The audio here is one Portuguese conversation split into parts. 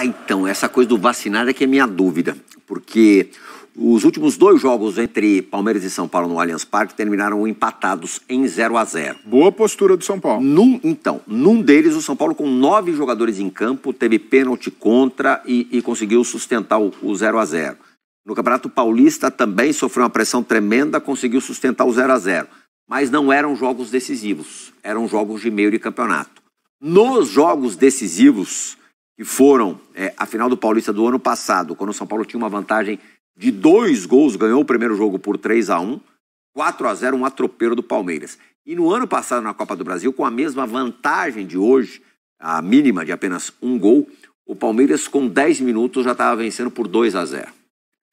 Ah, então, essa coisa do vacinado é que é minha dúvida, porque os últimos dois jogos entre Palmeiras e São Paulo no Allianz Parque terminaram empatados em 0 a 0 Boa postura do São Paulo. Num, então, num deles, o São Paulo, com nove jogadores em campo, teve pênalti contra e, e conseguiu sustentar o, 0 a 0 No Campeonato Paulista também sofreu uma pressão tremenda, conseguiu sustentar o 0 a 0 Mas não eram jogos decisivos, eram jogos de meio de campeonato. Nos jogos decisivos, que foram é, a final do Paulista do ano passado, quando o São Paulo tinha uma vantagem de dois gols, ganhou o primeiro jogo por 3 a 1 4 a 0 um atropelo do Palmeiras. E no ano passado, na Copa do Brasil, com a mesma vantagem de hoje, a mínima de apenas um gol, o Palmeiras, com 10 minutos, já estava vencendo por 2 a 0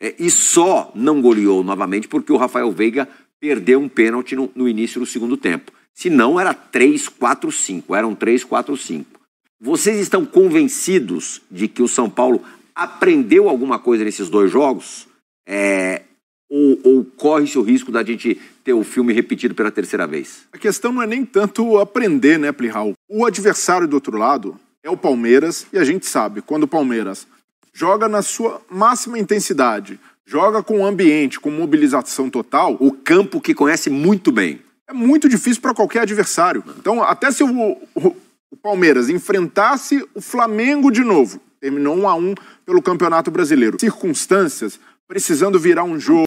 é, E só não goleou novamente porque o Rafael Veiga perdeu um pênalti no, no início do segundo tempo. Se não, era 3, 4, 5. Eram 3, 4, 5. Vocês estão convencidos de que o São Paulo aprendeu alguma coisa nesses dois jogos? É, ou, ou corre-se o risco da gente ter o filme repetido pela terceira vez? A questão não é nem tanto aprender, né, Plihal? O adversário do outro lado é o Palmeiras e a gente sabe, quando o Palmeiras joga na sua máxima intensidade, joga com o ambiente, com mobilização total. O campo que conhece muito bem. É muito difícil para qualquer adversário. Então, até se o, o, Palmeiras enfrentasse o Flamengo de novo. Terminou 1 a 1 pelo Campeonato Brasileiro. Circunstâncias precisando virar um jogo